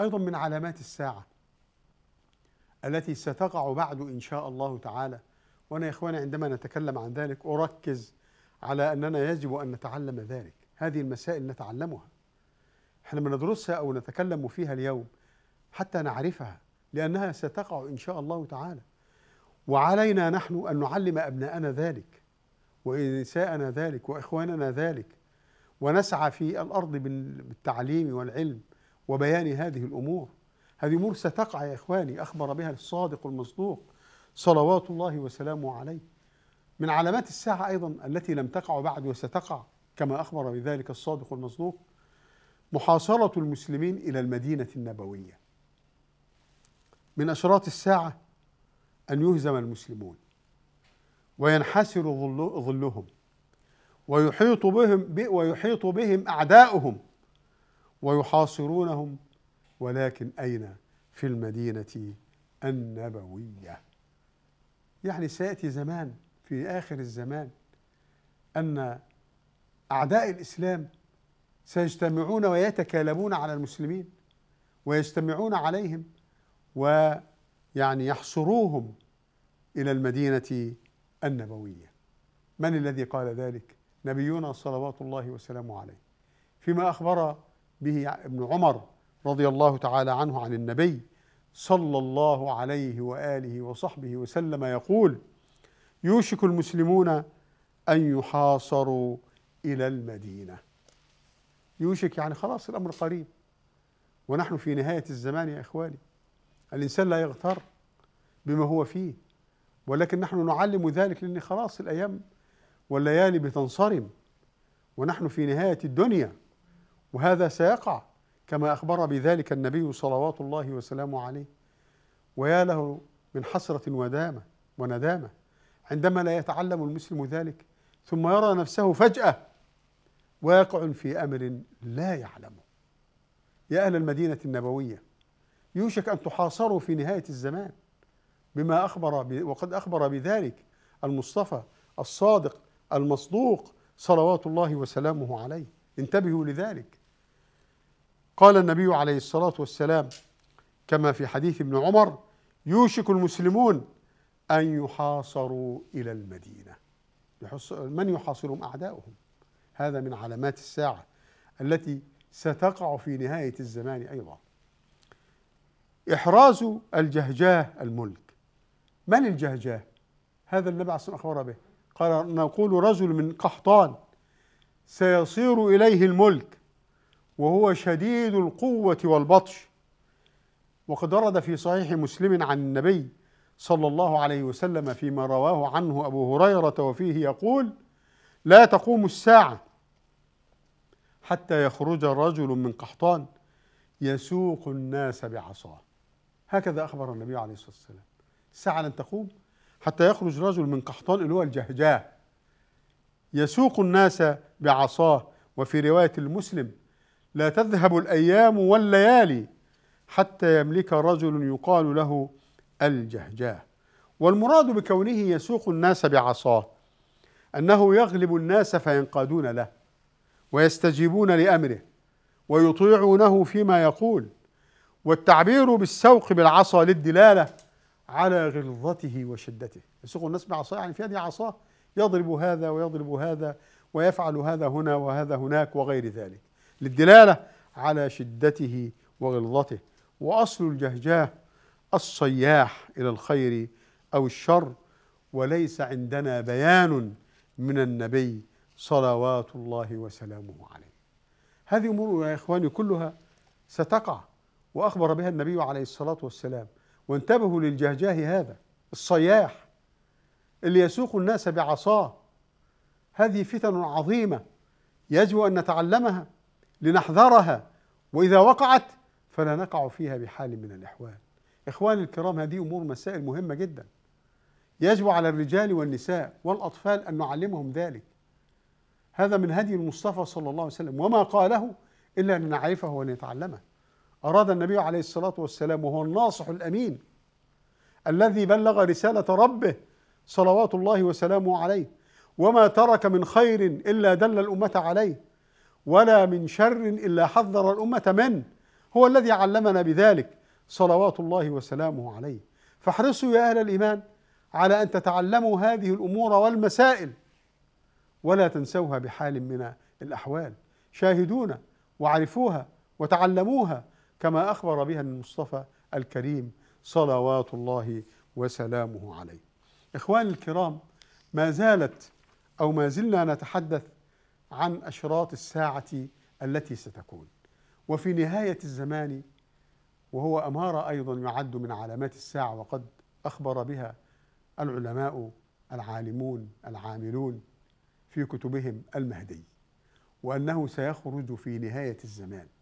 أيضا من علامات الساعة التي ستقع بعد إن شاء الله تعالى وأنا يا إخواني عندما نتكلم عن ذلك أركز على أننا يجب أن نتعلم ذلك هذه المسائل نتعلمها احنا بندرسها أو نتكلم فيها اليوم حتى نعرفها لأنها ستقع إن شاء الله تعالى وعلينا نحن أن نعلم أبناءنا ذلك ونساءنا ذلك وإخواننا ذلك ونسعى في الأرض بالتعليم والعلم وبيان هذه الأمور هذه أمور ستقع يا إخواني أخبر بها الصادق المصدوق صلوات الله وسلامه عليه من علامات الساعة أيضا التي لم تقع بعد وستقع كما أخبر بذلك الصادق المصدوق محاصرة المسلمين إلى المدينة النبوية من أشراط الساعة أن يهزم المسلمون وينحسر ظلهم ويحيط بهم ويحيط بهم أعداؤهم ويحاصرونهم ولكن أين في المدينة النبوية يعني سيأتي زمان في آخر الزمان أن أعداء الإسلام سيجتمعون ويتكالبون على المسلمين ويجتمعون عليهم ويعني يحصروهم إلى المدينة النبوية من الذي قال ذلك؟ نبينا صلوات الله وسلامه عليه فيما أخبر به ابن عمر رضي الله تعالى عنه عن النبي صلى الله عليه واله وصحبه وسلم يقول يوشك المسلمون ان يحاصروا الى المدينه يوشك يعني خلاص الامر قريب ونحن في نهايه الزمان يا اخواني الانسان لا يغتر بما هو فيه ولكن نحن نعلم ذلك لان خلاص الايام والليالي بتنصرم ونحن في نهايه الدنيا وهذا سيقع كما أخبر بذلك النبي صلوات الله وسلامه عليه ويا له من حسرة ودامة وندامة عندما لا يتعلم المسلم ذلك ثم يرى نفسه فجأة واقع في أمر لا يعلمه يا أهل المدينة النبوية يوشك أن تحاصروا في نهاية الزمان بما أخبر وقد أخبر بذلك المصطفى الصادق المصدوق صلوات الله وسلامه عليه انتبهوا لذلك قال النبي عليه الصلاة والسلام كما في حديث ابن عمر يوشك المسلمون أن يحاصروا إلى المدينة من يحاصرهم أعداؤهم هذا من علامات الساعة التي ستقع في نهاية الزمان أيضا إحراز الجهجاه الملك من الجهجاه؟ هذا النبي عليه الصلاة أخبر به قال نقول رجل من قحطان سيصير إليه الملك وهو شديد القوة والبطش وقد ورد في صحيح مسلم عن النبي صلى الله عليه وسلم فيما رواه عنه أبو هريرة وفيه يقول لا تقوم الساعة حتى يخرج رجل من قحطان يسوق الناس بعصاه هكذا أخبر النبي عليه الصلاة والسلام الساعة لن تقوم حتى يخرج رجل من قحطان اللي هو الجهجاه يسوق الناس بعصاه وفي رواية المسلم لا تذهب الايام والليالي حتى يملك رجل يقال له الجهجاه والمراد بكونه يسوق الناس بعصاه انه يغلب الناس فينقادون له ويستجيبون لامره ويطيعونه فيما يقول والتعبير بالسوق بالعصا للدلاله على غلظته وشدته يسوق الناس بعصاه يعني في يده عصاه يضرب هذا ويضرب هذا ويفعل هذا هنا وهذا هناك وغير ذلك للدلالة على شدته وغلظته وأصل الجهجاه الصياح إلى الخير أو الشر وليس عندنا بيان من النبي صلوات الله وسلامه عليه هذه أمور يا إخواني كلها ستقع وأخبر بها النبي عليه الصلاة والسلام وانتبهوا للجهجاه هذا الصياح اللي يسوق الناس بعصاه هذه فتن عظيمة يجب أن نتعلمها لنحذرها وإذا وقعت فلا نقع فيها بحال من الإحوال إخواني الكرام هذه أمور مسائل مهمة جدا يجب على الرجال والنساء والأطفال أن نعلمهم ذلك هذا من هدي المصطفى صلى الله عليه وسلم وما قاله إلا أن نعرفه ونتعلمه أراد النبي عليه الصلاة والسلام وهو الناصح الأمين الذي بلغ رسالة ربه صلوات الله وسلامه عليه وما ترك من خير إلا دل الأمة عليه ولا من شر إلا حذر الأمة من هو الذي علمنا بذلك صلوات الله وسلامه عليه فاحرصوا يا أهل الإيمان على أن تتعلموا هذه الأمور والمسائل ولا تنسوها بحال من الأحوال شاهدونا وعرفوها وتعلموها كما أخبر بها المصطفى الكريم صلوات الله وسلامه عليه إخواني الكرام ما زالت أو ما زلنا نتحدث عن أشراط الساعة التي ستكون وفي نهاية الزمان وهو أمارة أيضا يعد من علامات الساعة وقد أخبر بها العلماء العالمون العاملون في كتبهم المهدي وأنه سيخرج في نهاية الزمان